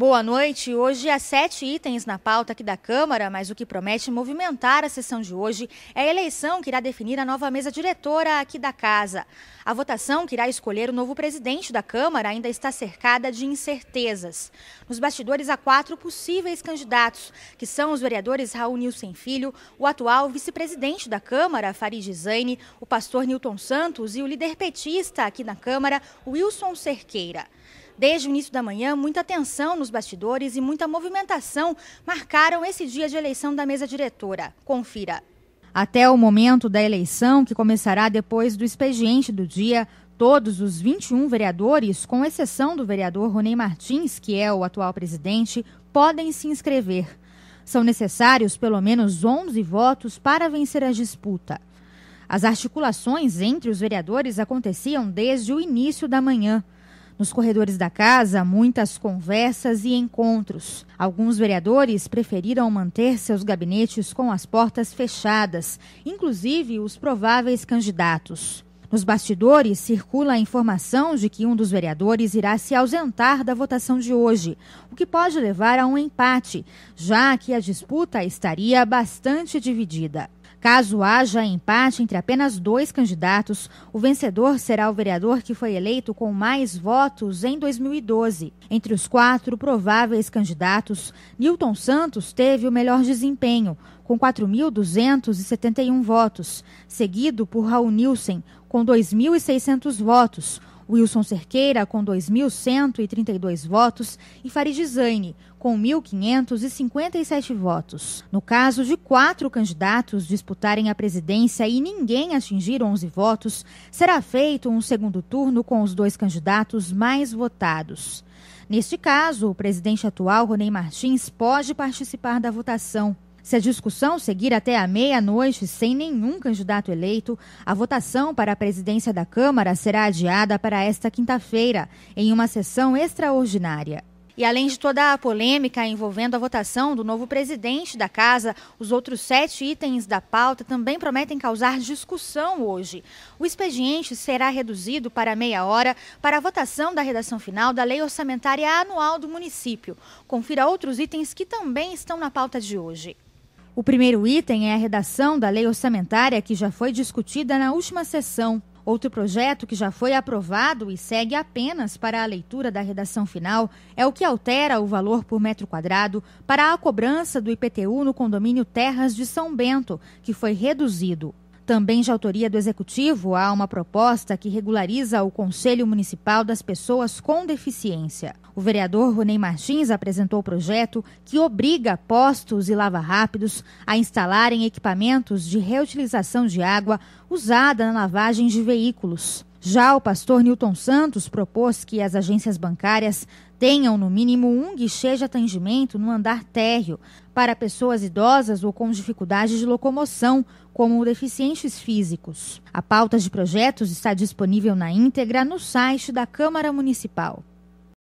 Boa noite. Hoje há é sete itens na pauta aqui da Câmara, mas o que promete movimentar a sessão de hoje é a eleição que irá definir a nova mesa diretora aqui da Casa. A votação que irá escolher o novo presidente da Câmara ainda está cercada de incertezas. Nos bastidores há quatro possíveis candidatos, que são os vereadores Raul Nilson Filho, o atual vice-presidente da Câmara, Farid Zaini, o pastor Newton Santos e o líder petista aqui na Câmara, Wilson Cerqueira. Desde o início da manhã, muita tensão nos bastidores e muita movimentação marcaram esse dia de eleição da mesa diretora. Confira. Até o momento da eleição, que começará depois do expediente do dia, todos os 21 vereadores, com exceção do vereador Ronei Martins, que é o atual presidente, podem se inscrever. São necessários pelo menos 11 votos para vencer a disputa. As articulações entre os vereadores aconteciam desde o início da manhã. Nos corredores da casa, muitas conversas e encontros. Alguns vereadores preferiram manter seus gabinetes com as portas fechadas, inclusive os prováveis candidatos. Nos bastidores circula a informação de que um dos vereadores irá se ausentar da votação de hoje, o que pode levar a um empate, já que a disputa estaria bastante dividida. Caso haja empate entre apenas dois candidatos, o vencedor será o vereador que foi eleito com mais votos em 2012. Entre os quatro prováveis candidatos, Newton Santos teve o melhor desempenho, com 4.271 votos, seguido por Raul Nielsen, com 2.600 votos Wilson Cerqueira, com 2.132 votos, e Farid Zaini, com 1.557 votos. No caso de quatro candidatos disputarem a presidência e ninguém atingir 11 votos, será feito um segundo turno com os dois candidatos mais votados. Neste caso, o presidente atual, Ronei Martins, pode participar da votação. Se a discussão seguir até a meia-noite sem nenhum candidato eleito, a votação para a presidência da Câmara será adiada para esta quinta-feira, em uma sessão extraordinária. E além de toda a polêmica envolvendo a votação do novo presidente da casa, os outros sete itens da pauta também prometem causar discussão hoje. O expediente será reduzido para meia hora para a votação da redação final da Lei Orçamentária Anual do Município. Confira outros itens que também estão na pauta de hoje. O primeiro item é a redação da lei orçamentária que já foi discutida na última sessão. Outro projeto que já foi aprovado e segue apenas para a leitura da redação final é o que altera o valor por metro quadrado para a cobrança do IPTU no condomínio Terras de São Bento, que foi reduzido também de autoria do Executivo, há uma proposta que regulariza o Conselho Municipal das Pessoas com Deficiência. O vereador Ronei Martins apresentou o projeto que obriga postos e lava-rápidos a instalarem equipamentos de reutilização de água usada na lavagem de veículos. Já o pastor Newton Santos propôs que as agências bancárias tenham no mínimo um guichê de atendimento no andar térreo para pessoas idosas ou com dificuldades de locomoção, como deficientes físicos. A pauta de projetos está disponível na íntegra no site da Câmara Municipal.